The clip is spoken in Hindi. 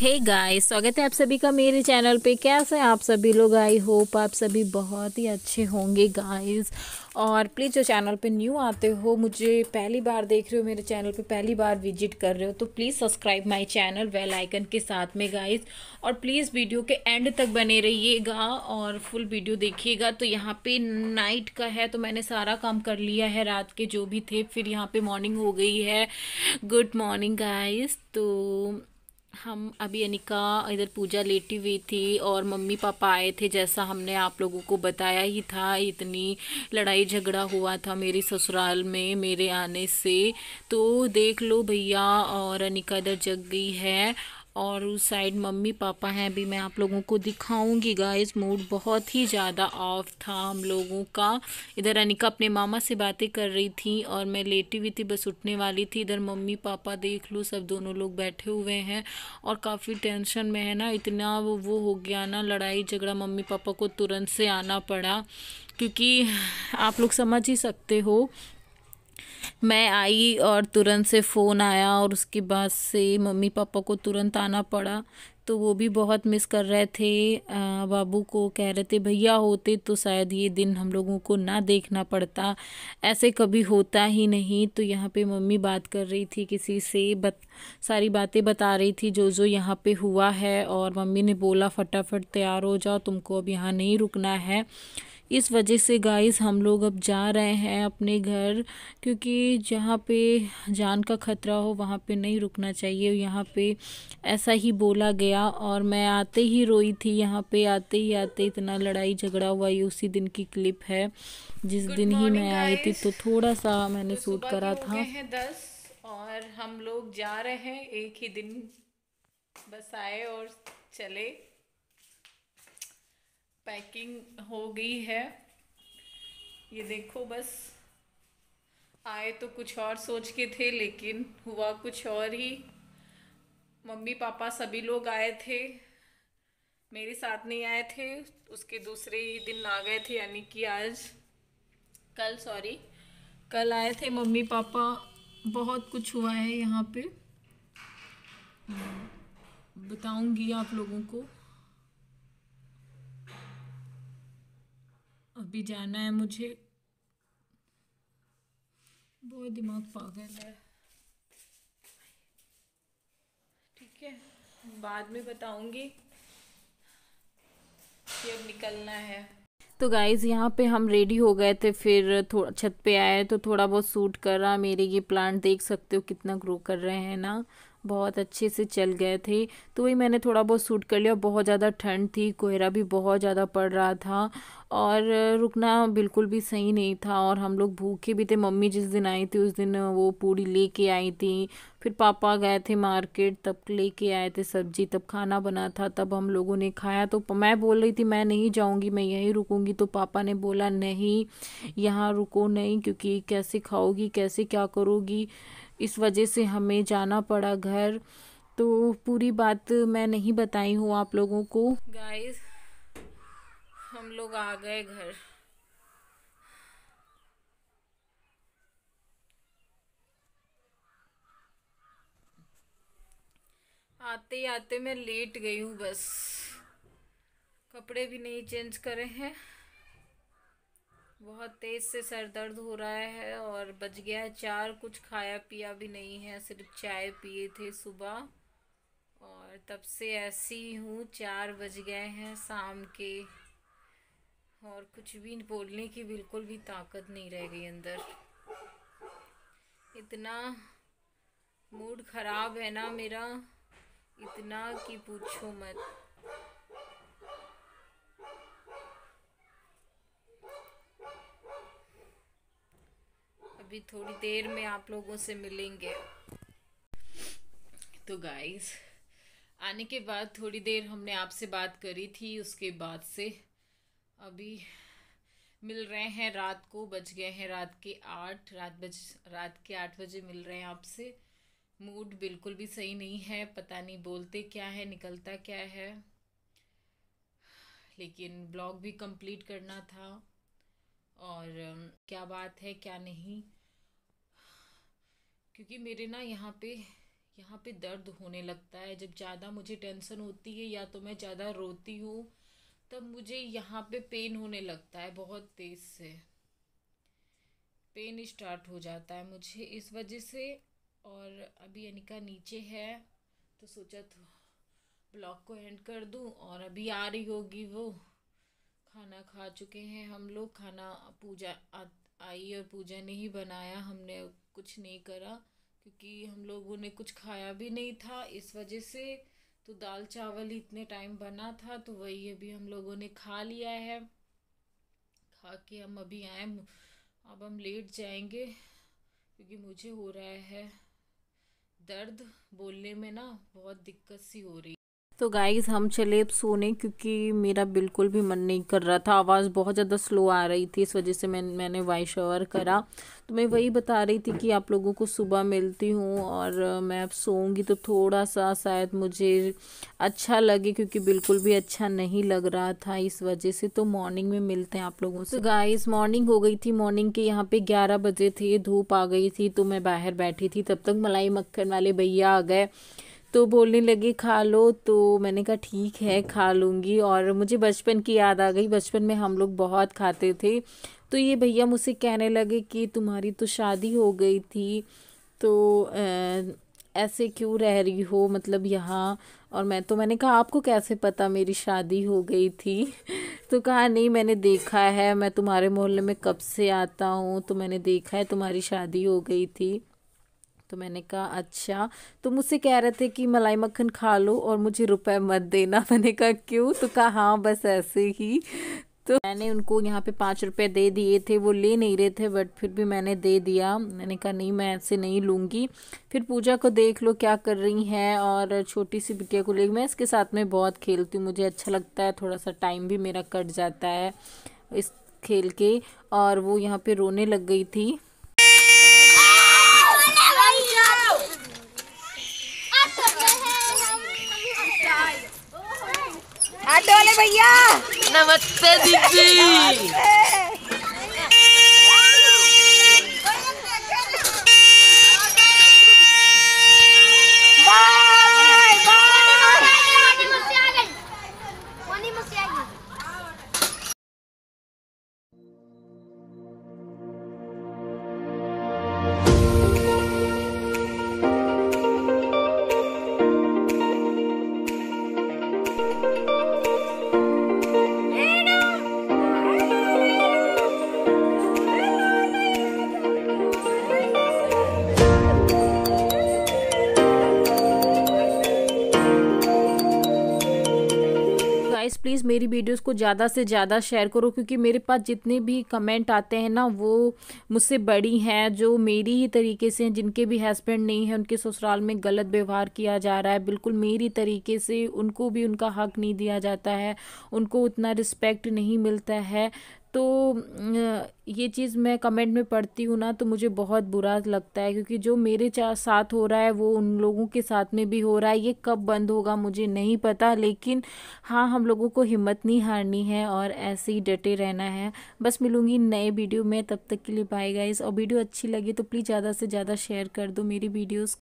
हे गाइस स्वागत है आप सभी का मेरे चैनल पे कैसे आप सभी लोग आई होप आप सभी बहुत ही अच्छे होंगे गाइस और प्लीज़ जो चैनल पे न्यू आते हो मुझे पहली बार देख रहे हो मेरे चैनल पे पहली बार विजिट कर रहे हो तो please subscribe my channel bell icon के साथ में गाइस और प्लीज़ वीडियो के एंड तक बने रहिएगा और फुल वीडियो देखिएगा तो यहाँ पे नाइट का है तो मैंने सारा काम कर लिया है रात के जो भी थे फिर यहाँ पर मॉर्निंग हो गई है गुड मॉर्निंग गाइज तो हम अभी अनिका इधर पूजा लेटी हुई थी और मम्मी पापा आए थे जैसा हमने आप लोगों को बताया ही था इतनी लड़ाई झगड़ा हुआ था मेरी ससुराल में मेरे आने से तो देख लो भैया और अनिका इधर जग गई है और उस साइड मम्मी पापा हैं भी मैं आप लोगों को दिखाऊंगी गाइस मूड बहुत ही ज़्यादा ऑफ था हम लोगों का इधर अनिका अपने मामा से बातें कर रही थी और मैं लेटी हुई थी बस उठने वाली थी इधर मम्मी पापा देख लो सब दोनों लोग बैठे हुए हैं और काफ़ी टेंशन में है ना इतना वो वो हो गया ना लड़ाई झगड़ा मम्मी पापा को तुरंत से आना पड़ा क्योंकि आप लोग समझ ही सकते हो मैं आई और तुरंत से फ़ोन आया और उसके बाद से मम्मी पापा को तुरंत आना पड़ा तो वो भी बहुत मिस कर रहे थे बाबू को कह रहे थे भैया होते तो शायद ये दिन हम लोगों को ना देखना पड़ता ऐसे कभी होता ही नहीं तो यहाँ पे मम्मी बात कर रही थी किसी से बत सारी बातें बता रही थी जो जो यहाँ पे हुआ है और मम्मी ने बोला फटाफट तैयार हो जाओ तुमको अब यहाँ नहीं रुकना है इस वजह से गाइस हम लोग अब जा रहे हैं अपने घर क्योंकि जहाँ पे जान का ख़तरा हो वहाँ पे नहीं रुकना चाहिए यहाँ पे ऐसा ही बोला गया और मैं आते ही रोई थी यहाँ पे आते ही आते इतना लड़ाई झगड़ा हुआ ये उसी दिन की क्लिप है जिस Good दिन ही मैं आई थी तो थोड़ा सा तो मैंने तो सूट करा था दस और हम लोग जा रहे हैं एक ही दिन बस आए और चले पैकिंग हो गई है ये देखो बस आए तो कुछ और सोच के थे लेकिन हुआ कुछ और ही मम्मी पापा सभी लोग आए थे मेरे साथ नहीं आए थे उसके दूसरे ही दिन आ गए थे यानी कि आज कल सॉरी कल आए थे मम्मी पापा बहुत कुछ हुआ है यहाँ पे हम्म, बताऊंगी आप लोगों को अभी जाना है मुझे बहुत दिमाग पागल है ठीक है बाद में बताऊंगी कि अब निकलना है तो गाइज़ यहाँ पे हम रेडी हो गए थे फिर थोड़ा छत पे आए तो थोड़ा बहुत सूट कर रहा मेरे ये प्लांट देख सकते हो कितना ग्रो कर रहे हैं ना बहुत अच्छे से चल गए थे तो वही मैंने थोड़ा बहुत सूट कर लिया बहुत ज़्यादा ठंड थी कोहरा भी बहुत ज़्यादा पड़ रहा था और रुकना बिल्कुल भी सही नहीं था और हम लोग भूखे भी थे मम्मी जिस दिन आई थी उस दिन वो पूड़ी लेके आई थी फिर पापा गए थे मार्केट तब लेके आए थे सब्जी तब खाना बना था तब हम लोगों ने खाया तो मैं बोल रही थी मैं नहीं जाऊंगी मैं यहीं रुकूंगी तो पापा ने बोला नहीं यहाँ रुको नहीं क्योंकि कैसे खाओगी कैसे क्या करोगी इस वजह से हमें जाना पड़ा घर तो पूरी बात मैं नहीं बताई हूँ आप लोगों को गाइस हम लोग आ गए घर आते ही आते मैं लेट गई हूँ बस कपड़े भी नहीं चेंज करे हैं बहुत तेज़ से सर दर्द हो रहा है और बच गया है चार कुछ खाया पिया भी नहीं है सिर्फ चाय पिए थे सुबह और तब से ऐसी हूँ चार बज गए हैं शाम के और कुछ भी बोलने की बिल्कुल भी ताकत नहीं रह गई अंदर इतना मूड ख़राब है ना मेरा इतना कि पूछो मत अभी थोड़ी देर में आप लोगों से मिलेंगे तो गाइस आने के बाद थोड़ी देर हमने आपसे बात करी थी उसके बाद से अभी मिल रहे हैं रात को बज गए हैं रात के आठ रात बज रात के आठ बजे मिल रहे हैं आपसे मूड बिल्कुल भी सही नहीं है पता नहीं बोलते क्या है निकलता क्या है लेकिन ब्लॉग भी कंप्लीट करना था और क्या बात है क्या नहीं क्योंकि मेरे ना यहाँ पे यहाँ पे दर्द होने लगता है जब ज़्यादा मुझे टेंशन होती है या तो मैं ज़्यादा रोती हूँ तब मुझे यहाँ पे पेन होने लगता है बहुत तेज़ से पेन स्टार्ट हो जाता है मुझे इस वजह से और अभी अनिका नीचे है तो सोचा तो ब्लॉग को एंड कर दूँ और अभी आ रही होगी वो खाना खा चुके हैं हम लोग खाना पूजा आ, आई और पूजा ने ही बनाया हमने कुछ नहीं करा क्योंकि हम लोगों ने कुछ खाया भी नहीं था इस वजह से तो दाल चावल इतने टाइम बना था तो वही अभी हम लोगों ने खा लिया है खा के हम अभी आए अब हम लेट जाएंगे क्योंकि मुझे हो रहा है दर्द बोलने में ना बहुत दिक्कत सी हो रही तो गाइज़ हम चले अब सोने क्योंकि मेरा बिल्कुल भी मन नहीं कर रहा था आवाज़ बहुत ज़्यादा स्लो आ रही थी इस वजह से मैं मैंने वाई शवर करा तो मैं वही बता रही थी कि आप लोगों को सुबह मिलती हूँ और मैं अब सोऊंगी तो थोड़ा सा शायद मुझे अच्छा लगे क्योंकि बिल्कुल भी अच्छा नहीं लग रहा था इस वजह से तो मॉर्निंग में मिलते हैं आप लोगों से तो गाइज़ मॉर्निंग हो गई थी मॉर्निंग के यहाँ पे ग्यारह बजे थे धूप आ गई थी तो मैं बाहर बैठी थी तब तक मलाई मक्खन वाले भैया आ गए तो बोलने लगे खा लो तो मैंने कहा ठीक है खा लूँगी और मुझे बचपन की याद आ गई बचपन में हम लोग बहुत खाते थे तो ये भैया मुझसे कहने लगे कि तुम्हारी तो शादी हो गई थी तो ऐसे क्यों रह रही हो मतलब यहाँ और मैं तो मैंने कहा आपको कैसे पता मेरी शादी हो गई थी तो कहा नहीं मैंने देखा है मैं तुम्हारे मोहल्ले में कब से आता हूँ तो मैंने देखा है तुम्हारी शादी हो गई थी तो मैंने कहा अच्छा तो मुझसे कह रहे थे कि मलाई मक्खन खा लो और मुझे रुपए मत देना मैंने कहा क्यों तो कहा हाँ बस ऐसे ही तो मैंने उनको यहाँ पे पाँच रुपये दे दिए थे वो ले नहीं रहे थे बट फिर भी मैंने दे दिया मैंने कहा नहीं मैं ऐसे नहीं लूँगी फिर पूजा को देख लो क्या कर रही हैं और छोटी सी बिटिया को ले मैं इसके साथ में बहुत खेलती हूँ मुझे अच्छा लगता है थोड़ा सा टाइम भी मेरा कट जाता है इस खेल के और वो यहाँ पर रोने लग गई थी भैया नमस्ते दीदी प्लीज़ मेरी वीडियोस को ज़्यादा से ज़्यादा शेयर करो क्योंकि मेरे पास जितने भी कमेंट आते हैं ना वो मुझसे बड़ी हैं जो मेरी ही तरीके से हैं जिनके भी हस्बैंड नहीं है उनके ससुराल में गलत व्यवहार किया जा रहा है बिल्कुल मेरी तरीके से उनको भी उनका हक नहीं दिया जाता है उनको उतना रिस्पेक्ट नहीं मिलता है तो ये चीज़ मैं कमेंट में पढ़ती हूँ ना तो मुझे बहुत बुरा लगता है क्योंकि जो मेरे साथ हो रहा है वो उन लोगों के साथ में भी हो रहा है ये कब बंद होगा मुझे नहीं पता लेकिन हाँ हम लोगों को हिम्मत नहीं हारनी है और ऐसे ही डटे रहना है बस मिलूँगी नए वीडियो में तब तक के लिए बाय इस और वीडियो अच्छी लगी तो प्लीज़ ज़्यादा से ज़्यादा शेयर कर दो मेरी वीडियोज़